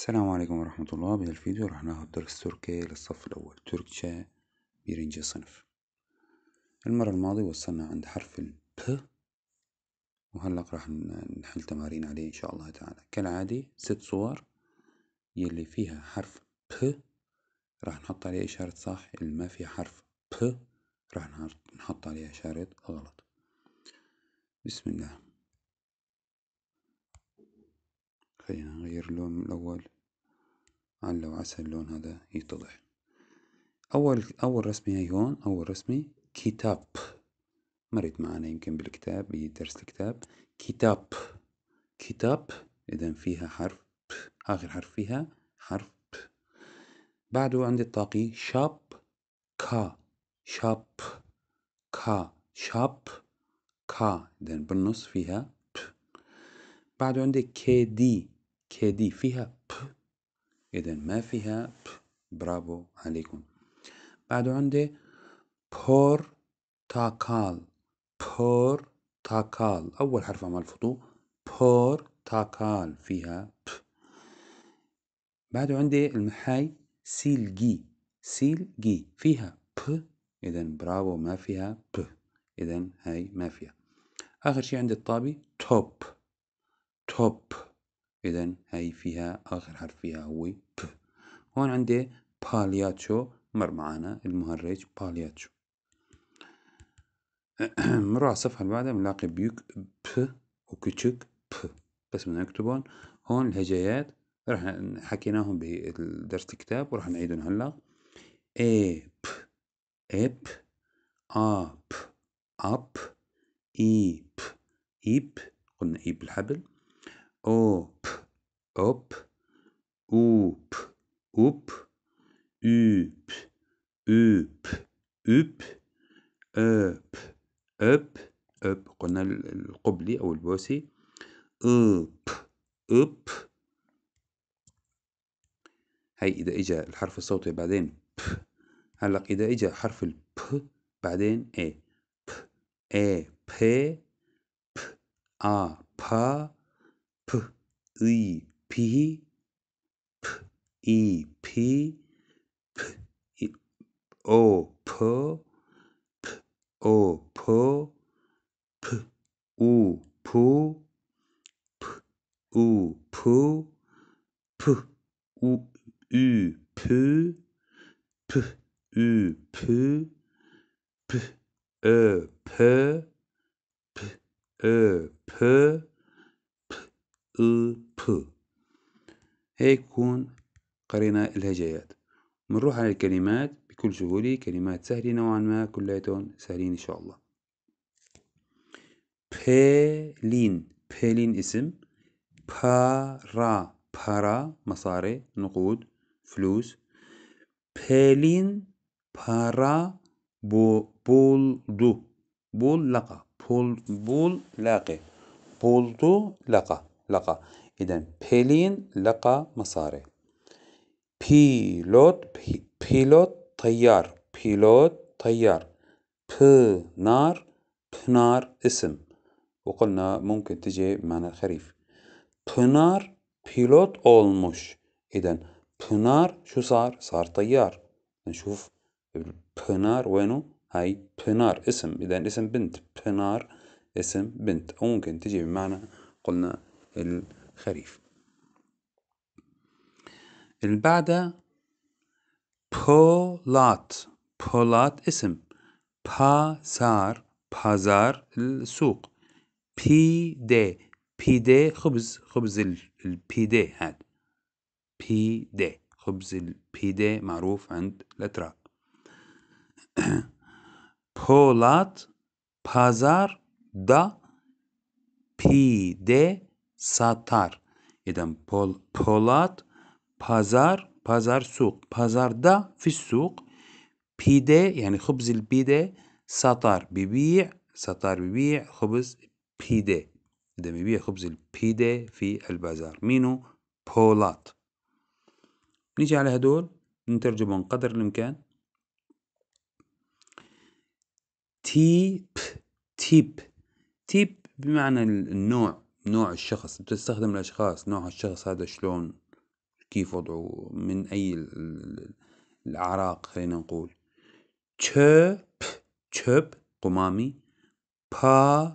السلام عليكم ورحمة الله بهذا الفيديو راح ناخد درس تركي للصف الأول تركشة بيرنجي صنف المرة الماضية وصلنا عند حرف ال ب وهلق راح نحل تمارين عليه إن شاء الله تعالى كالعادي ست صور يلي فيها حرف ب راح نحط عليه إشارة صح اللي ما فيها حرف ب راح نحط عليه إشارة غلط بسم الله خلينا نغير اللون الأول على وعسى اللون هذا يتضح أول أول رسمة هي هون أول رسمة كتاب مريت معنا يمكن بالكتاب بدرس الكتاب كتاب كتاب إذا فيها حرف ب. آخر حرف فيها حرف ب. بعده عندي الطاقي شاب كا شاب كا شاب كا إذا بالنص فيها ب بعده عندي كي دي كادي فيها ب إذا ما فيها ب برافو عليكم بعد عندي بور تاكال بور تاكال أول حرف عمل فطو بور تاكال فيها ب بعد عندي المحاي سيلجي سيلجي فيها ب إذا برافو ما فيها ب إذا هاي ما فيها آخر شيء عندي الطابي توب توب إذا هاي فيها آخر حرف فيها هو ب هون عندي بالياتشو مر معانا المهرج بالياتشو نمر على الصفحة اللي بعدها بنلاقي بيوك ب وكتشك ب بس بدنا نكتبهم هون الهجايات راح حكيناهم بدرس الكتاب وراح نعيدهم هلا اي ب اب ا ب اب اي ب ايب e e قلنا اي e بالحبل او ب hop oup oup up up up up up up قلنا القبلي أو البوسي up up هاي إذا إجا الحرف الصوتي بعدين ب هلق إذا إجا حرف ال ب بعدين إي ب إي ب ب آ با ب إي B P E P P O P P O P P U P P U P P U U P P U P P E P P E P P U P هيك بكون قرينا الهجايات بنروح على الكلمات بكل سهولة كلمات سهلة نوعا ما كلياتهم سهلين إن شاء الله بيلين بيلين اسم بارا بارا مصاري نقود فلوس بيلين بارا بو بولدو بول لقى بول بول لاقي بولدو لقى لقى إذا بيلين لقى مصاري بيلوت بي بيلوت طيار بيلوت طيار بنار بنار اسم وقلنا ممكن تجي بمعنى الخريف بنار بيلوت اولموش إذا بنار شو صار؟ صار طيار نشوف بنار وينه؟ هاي بنار اسم إذا اسم بنت بنار اسم بنت وممكن تجي بمعنى قلنا ال خريف اللي بعدها بولات بولات اسم بازار بازار السوق بي دي بي دي خبز خبز البي دي هاد بي دي خبز البي دي معروف عند الأتراك بولات بازار دا بي دي ساتار إذا بول بولات بازار بازار سوق بازاردا في السوق بيدة يعني خبز البيدة ساتار ببيع ساتار ببيع خبز بيدة إذا ببيع خبز البيدة في البازار مينو بولات نيجي على هدول نترجمهم قدر الإمكان تيب تيب تيب بمعنى النوع نوع الشخص بتستخدم الأشخاص نوع الشخص هذا شلون كيف وضعه من أي الأعراق خلينا نقول تشب تشب قمامي باي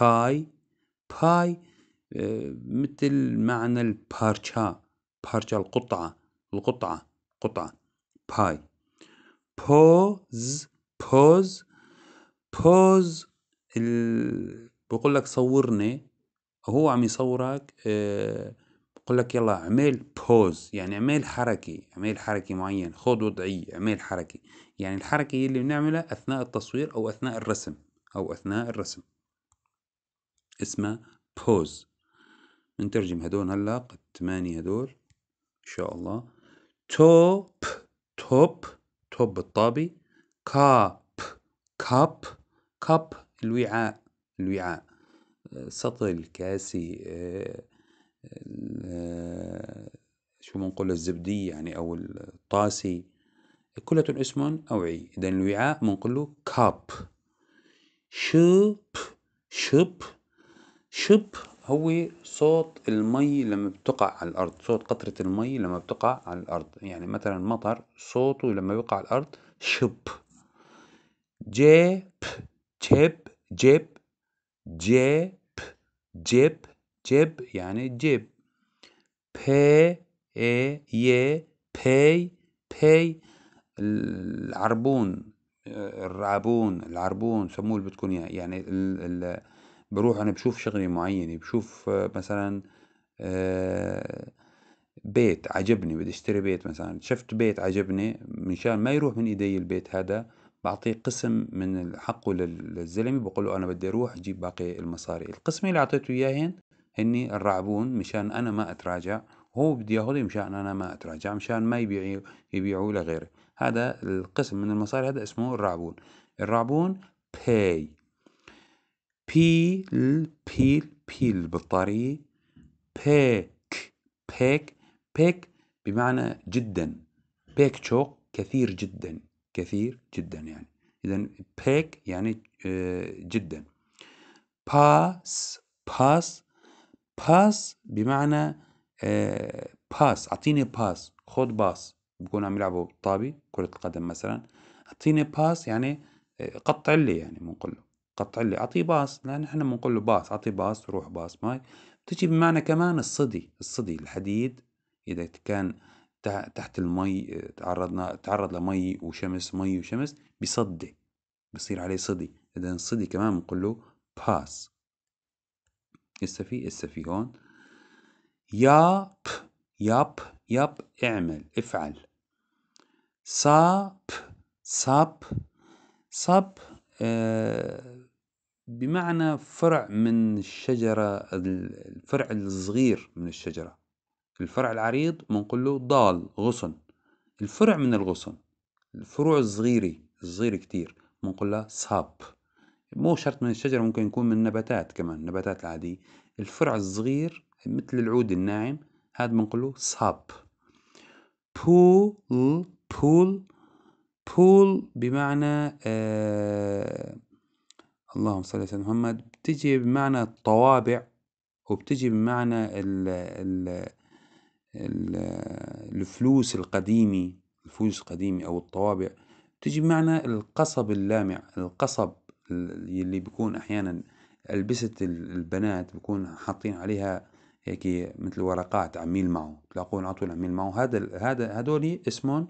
باي باي مثل معنى البارشا بارشا القطعة القطعة قطعة باي بوز بوز بوز بقول لك صورني هو عم يصورك آه، بقول لك يلا اعمل بوز يعني اعمل حركة اعمل حركة معينة خذ وضعية اعمل حركة يعني الحركة اللي بنعملها أثناء التصوير أو أثناء الرسم أو أثناء الرسم اسمها بوز نترجم هدول هلا قد هدول إن شاء الله توب توب توب الطابي كاب كاب كاب الوعاء الوعاء آه، سطل كاسي آه، آه، شو بنقول الزبدية يعني أو الطاسي كلة اسم أوعي إذا الوعاء بنقول كاب شب شب شب هو صوت المي لما بتقع على الأرض صوت قطرة المي لما بتقع على الأرض يعني مثلا مطر صوته لما يقع على الأرض شب جيب جيب جيب جيب جيب جيب يعني جيب بي اي ي بي بي العربون الرعبون العربون سموه اللي بدكم اياه يعني،, يعني ال ال بروح انا بشوف شغله معينه بشوف مثلا بيت عجبني بدي اشتري بيت مثلا شفت بيت عجبني مشان ما يروح من ايدي البيت هذا بعطيه قسم من حقه للزلمه بقول له انا بدي اروح اجيب باقي المصاري القسمين اللي اعطيته اياهن هني الرعبون مشان انا ما اتراجع هو بدي ياخذني مشان انا ما اتراجع مشان ما يبيعوا يبيعوه لغيري هذا القسم من المصاري هذا اسمه الرعبون الرعبون باي بيل بيل بيل بالطري بيك بيك بيك بمعنى جدا بيك شوك كثير جدا كثير جدا يعني إذا بيك يعني آه، جدا باس باس باس بمعنى باس آه، أعطيني باس خذ باس بكون عم يلعبوا بالطابة كرة القدم مثلا أعطيني باس يعني آه، قطع لي يعني بنقول له قطع لي أعطيه باس لأن نحن بنقول له باس أعطيه باس روح باس ماي بتجي بمعنى كمان الصدي الصدي الحديد إذا كان تحت المي تعرضنا تعرض لمي وشمس مي وشمس بصدي بصير عليه صدي اذا صدي كمان بنقول له باس هسه في هسه في هون ياب ياب ياب اعمل افعل ساب صاب صاب آه، بمعنى فرع من الشجرة الفرع الصغير من الشجرة في الفرع العريض بنقول له ضال غصن الفرع من الغصن الفروع الصغيرة الصغيرة كتير بنقول لها صاب مو شرط من الشجرة ممكن يكون من نباتات كمان نباتات العادية الفرع الصغير مثل العود الناعم هذا بنقول له صاب بول بول بول بمعنى آه اللهم صل على سيدنا محمد بتجي بمعنى الطوابع وبتجي بمعنى ال ال الفلوس القديمة الفلوس القديمة أو الطوابع تجي بمعنى القصب اللامع القصب اللي بيكون أحيانا ألبسة البنات بيكون حاطين عليها هيك مثل ورقات عميل معه تلاقون على طول عميل معه هذا هذا هدول اسمهم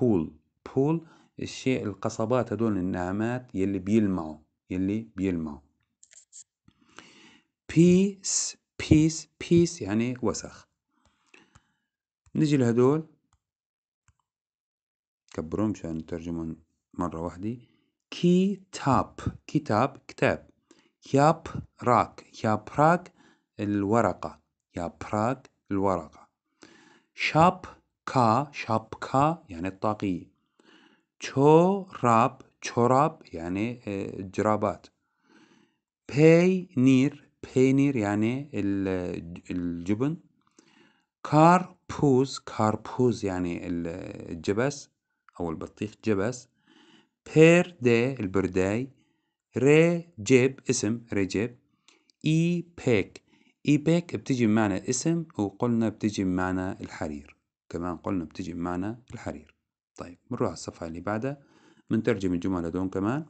بول بول الشيء القصبات هدول النعمات يلي بيلمعوا يلي بيلمعوا بيس بيس بيس يعني وسخ نجي لهدول كبرهم مشان نترجمهم مرة وحدي تاب كتاب كتاب ياب راك ياب راك الورقة ياب راك الورقة شاب كا شاب كا يعني الطاقية تشوراب راب يعني الجرابات آه، بينير نير يعني الجبن كار بوز كاربوز يعني الجبس أو البطيخ جبس بير دي البرداي ري جيب اسم ري جيب إي بيك إي بيك بتجي بمعنى اسم وقلنا بتجي بمعنى الحرير كمان قلنا بتجي بمعنى الحرير طيب بنروح على الصفحة اللي بعدها بنترجم الجمل هدول كمان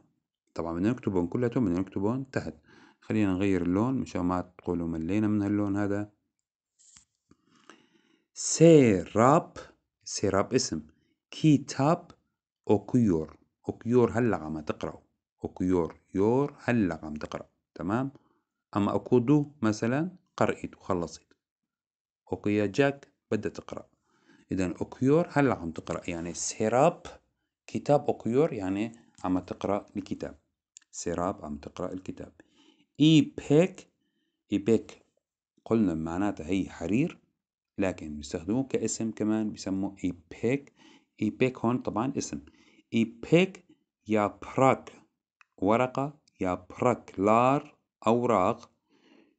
طبعا بدنا نكتبهم كلهم بدنا نكتبهم تحت خلينا نغير اللون مشان ما تقولوا ملينا من هاللون هذا سيراب سيراب اسم كتاب أوكيور أوكيور هلا عم تقرأ أوكيور يور هلا عم تقرأ تمام أما أكودو مثلا قرأت وخلصت أوكيا جاك بدها تقرأ إذا أوكيور هلا عم تقرأ يعني سيراب كتاب أوكيور يعني عم تقرأ الكتاب سيراب عم تقرأ الكتاب اي بيك اي بيك قلنا معناتها هي حرير لكن بيستخدموه كاسم كمان بيسموه إيبيك إيبيك هون طبعا اسم إيبيك يا براك ورقة يا براك لار أوراق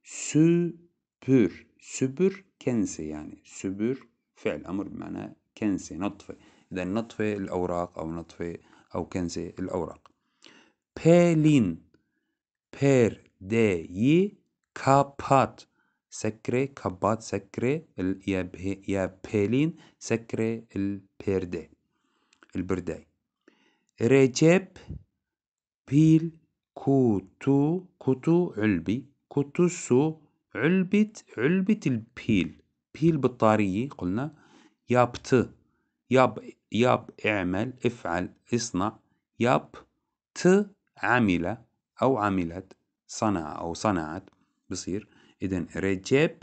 سوبر سوبر كنسة يعني سوبر فعل أمر بمعنى كنسة نطفة إذا نطفة الأوراق أو نطفة أو كنسة الأوراق بيلين بير دي كابات سكري كبات سكري يا, بيلين سكري البردي البرداي رجب بيل كوتو كوتو علبي كوتو سو علبة علبة البيل بيل بطارية قلنا يابت ياب ياب اعمل افعل اصنع ياب ت عمل أو عملت صنع أو صنعت بصير إذا رجب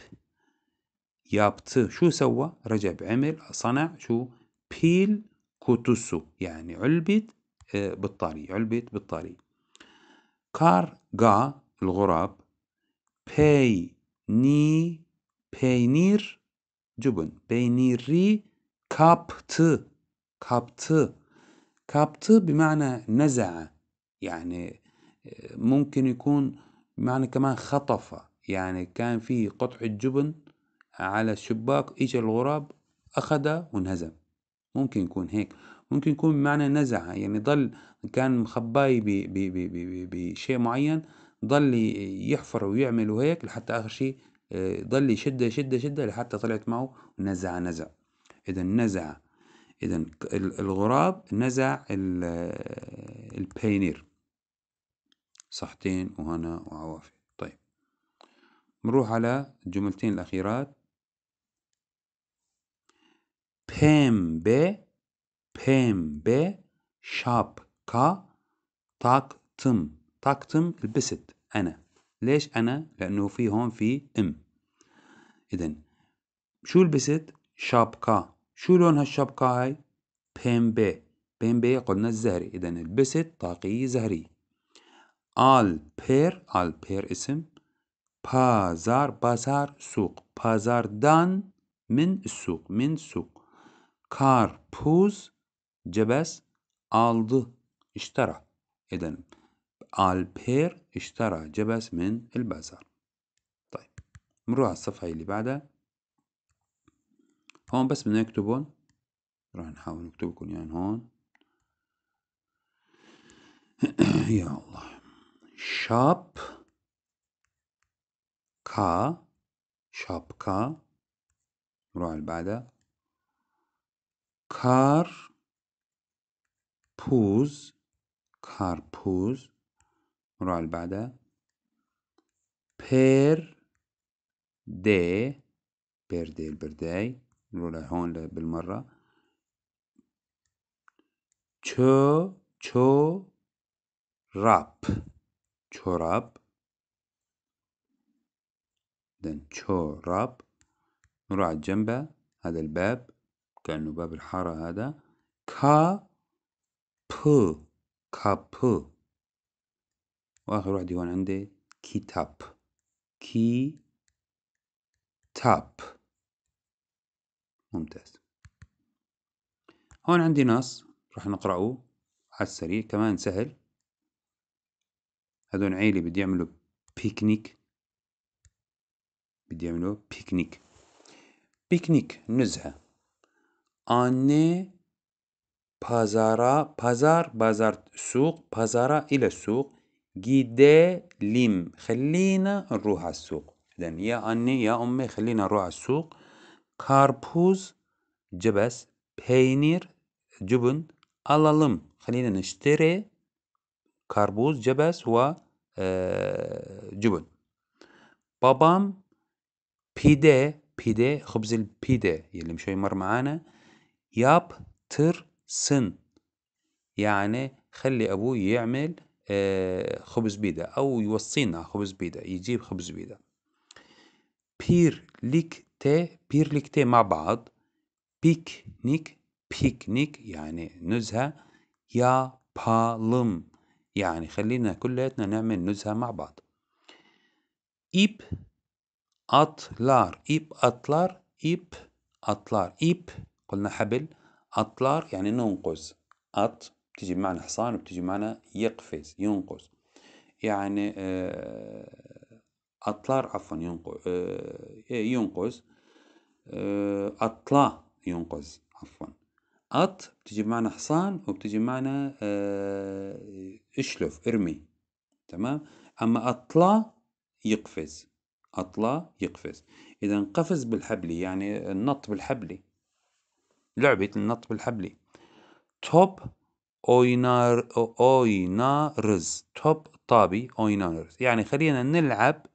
يابت شو سوى رجب عمل صنع شو بيل كوتوسو يعني علبة آه، بطارية علبة بطارية كار جا الغراب بي ني بينير جبن بينيري كابت كابت كابت بمعنى نزع يعني آه، ممكن يكون بمعنى كمان خطفه يعني كان في قطعة جبن على الشباك إجا الغراب أخدها وانهزم ممكن يكون هيك ممكن يكون بمعنى نزعها يعني ضل كان مخباي بشيء معين ضل يحفر ويعمل وهيك لحتى آخر شيء ضل آه، يشد يشدها يشدها لحتى طلعت معه ونزع نزع إذا نزع إذا الغراب نزع آه، البينير صحتين وهنا وعوافي نروح على الجملتين الأخيرات بيم بيم بي بي شاب كا تاك تم تاك تم لبست أنا ليش أنا لأنه في هون في أم إذن شو لبست كا شو لون هالشابكا هاي بيم بي قلنا الزهري إذن لبست طاقية زهري آل بير آل بير اسم Pazar, pazar, suk. Pazardan min suk, min suk. Karpuz, cebes, aldı, iştara. Edelim. Alper اشترى جبس من البازار طيب مروا على الصفحة اللي بعدها هون بس بدنا نكتبهم راح نحاول نكتبكم يعني هون يا الله شاب شاب كا نروح على بعدها كار بوز كار بوز نروح على بعدها بير دي بير دي البرداي نروح لهون بالمرة تشو تشو راب تشو راب then راب نروح على جنبه هذا الباب كأنه باب الحارة هذا كا كا كاب وآخر واحد هون عندي كتاب كي تاب ممتاز هون عندي نص راح نقرأه على السريع كمان سهل هذول عيلة بدي يعملوا بيكنيك diyebiliyor. Piknik. Piknik, nüze. Anne pazara, pazar, pazar, suq, pazara ile suq. Gidelim. Hellina ruha suq. Yani ya anne ya umme hellina ruha suq. Karpuz, cebes, peynir, cübün, alalım. Hellina niştere, karpuz, cebes ve cübün. Babam بيدا بيدا خبز البيدا يلي مشوي مر معانا ياب تر سن يعني خلي أبوه يعمل آه، خبز بيدا أو يوصينا خبز بيدا يجيب خبز بيدا بير ليك تي بير ليك تي مع بعض بيك نيك بيك نيك يعني نزهة يا بالم يعني خلينا كلياتنا نعمل نزهة مع بعض إيب أطلار إيب أطلار إيب أطلار إيب قلنا حبل أطلار يعني ننقز أط بتجي بمعنى حصان وبتجي بمعنى يقفز ينقز يعني آه، أطلار عفوا آه، ينقز ينقز آه، أطلع ينقز عفوا أط بتجي بمعنى حصان وبتجي بمعنى اشلف ارمي تمام أما أطلا يقفز أطلع يقفز إذا قفز بالحبلي يعني النط بالحبلي لعبة النط بالحبلي توب اوينار اوينارز توب طابي اوينارز يعني خلينا نلعب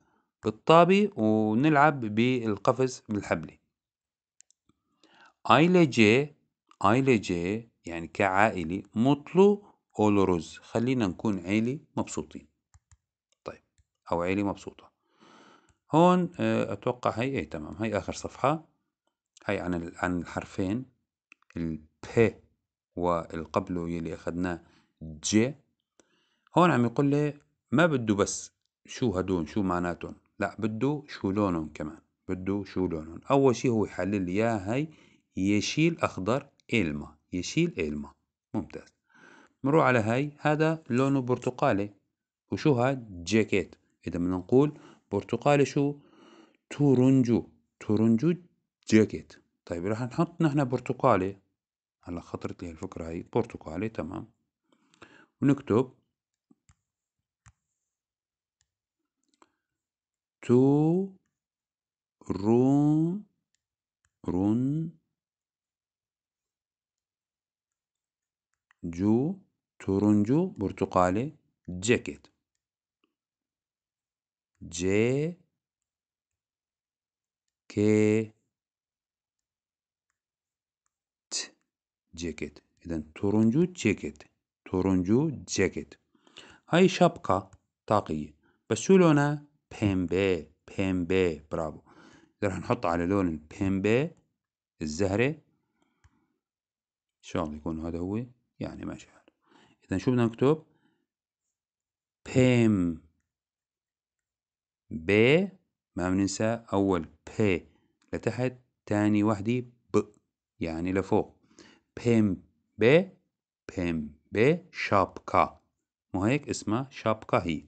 بالطابي ونلعب بالقفز بالحبلي ايلجي ايلجي يعني كعائلي مطلو اولورز خلينا نكون عيلي مبسوطين طيب او عيلي مبسوطه هون آه، اتوقع هي اي تمام هي اخر صفحه هي عن عن الحرفين ب والقبله يلي اخذناه جي هون عم يقول لي ما بده بس شو هدول شو معناتهم لا بده شو لونهم كمان بده شو لونهم اول شيء هو يحلل لي اياها هي يشيل اخضر الما يشيل الما ممتاز بنروح على هاي هذا لونه برتقالي وشو هاد جاكيت اذا بدنا نقول برتقالي شو تورنجو تورنجو جاكيت طيب راح نحط نحن برتقالي هلا خطرت لي الفكرة هاي برتقالي تمام ونكتب تو رون رون جو تورنجو برتقالي جاكيت J K T ceket. İden turuncu ceket. Turuncu ceket. هاي شبكة طاقية بس شو لونها؟ بيمبي بيمبي برافو راح نحط على لون البيمبي الزهرة إن شاء الله يكون هذا هو يعني ماشي حال إذا شو بدنا نكتب؟ بيم ب ما بننسى أول ب لتحت تاني وحدي ب يعني لفوق بيم ب بيم ب شابكا مو هيك اسمها شابكا هي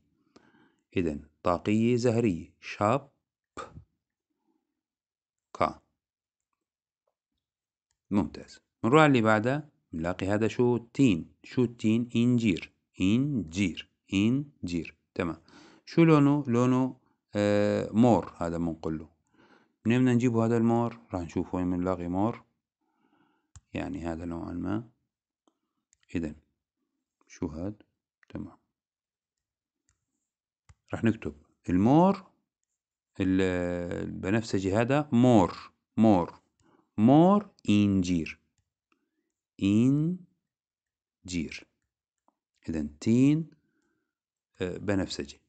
إذا طاقية زهرية شاب كا ممتاز نروح اللي بعدها نلاقي هذا شو تين شو التين إنجير إنجير إنجير تمام شو لونه لونه آه، مور هذا بنقول له منين بدنا نجيبو هذا المور راح نشوف وين بنلاقي مور يعني هذا نوعا ما اذا شو هاد تمام راح نكتب المور البنفسجي هذا مور مور مور انجير جير اذا تين آه، بنفسجي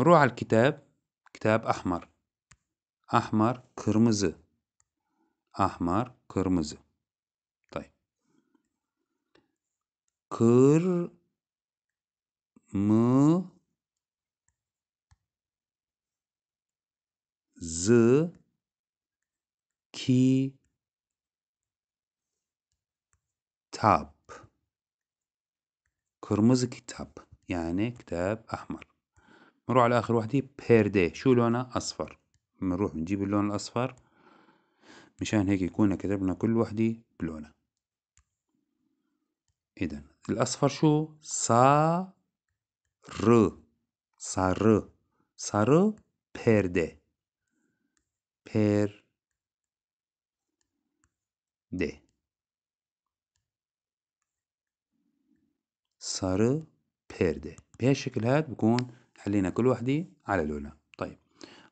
بنروح على الكتاب كتاب أحمر أحمر kırmızı أحمر kırmızı طيب kır mı zı ki tap kırmızı kitap yani kitap ahmar نروح على اخر وحده بيردي شو لونها اصفر بنروح نجيب اللون الاصفر مشان هيك يكون كتبنا كل وحده بلونها اذا الاصفر شو صار صار صار بيردي بير دي صار بيردي بهالشكل هاد بكون خلينا كل وحدة على لونها طيب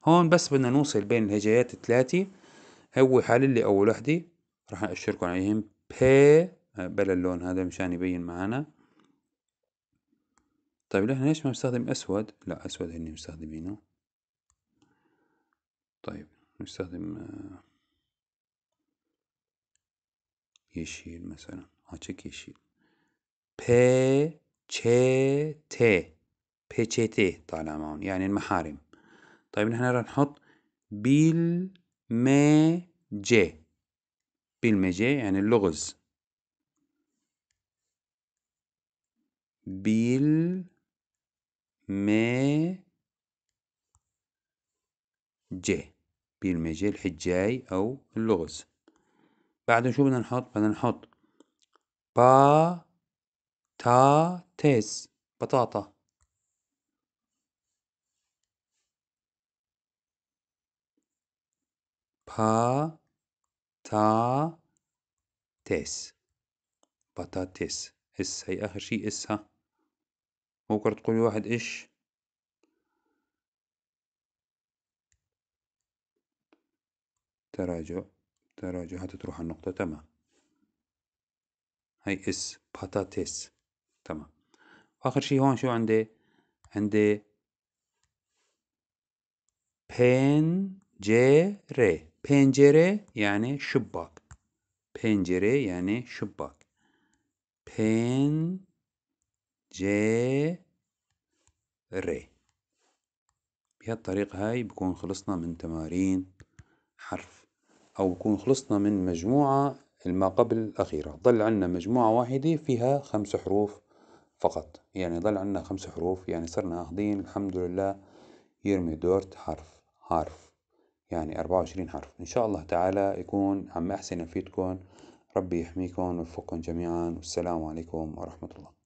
هون بس بدنا نوصل بين الهجايات الثلاثة هو حالل لي أول وحدة راح أشركم عليهم بي بلا اللون هذا مشان يبين معنا طيب نحن ليش ما نستخدم أسود لا أسود هني مستخدمينه طيب نستخدم آه، يشيل مثلا هاتشيك آه، يشيل بي تشي تي بيتشيتي طالع معهم يعني المحارم طيب نحن راح نحط بيل بيل جي مي جي يعني اللغز بيل ما جي بيل جي الحجاي أو اللغز بعد شو بدنا نحط بدنا نحط با تا تيس بطاطا بطاطس بطاطس اس هي آخر شي اس ها ممكن تقولي واحد إيش تراجع تراجع حتى تروح النقطة تمام هاي اس بطاطس تمام آخر شي هون شو عندي عندي بين جي ري Pencere yani şıbbak. Pencere yani şıbbak. Pencere بهذه الطريقة هاي بكون خلصنا من تمارين حرف أو بكون خلصنا من مجموعة ما قبل الأخيرة ضل عنا مجموعة واحدة فيها خمس حروف فقط يعني ضل عنا خمس حروف يعني صرنا أخذين الحمد لله يرمي دورت حرف حرف يعني أربعة وعشرين حرف إن شاء الله تعالى يكون عم أحسن يفيدكم ربي يحميكم ويوفقكم جميعا والسلام عليكم ورحمة الله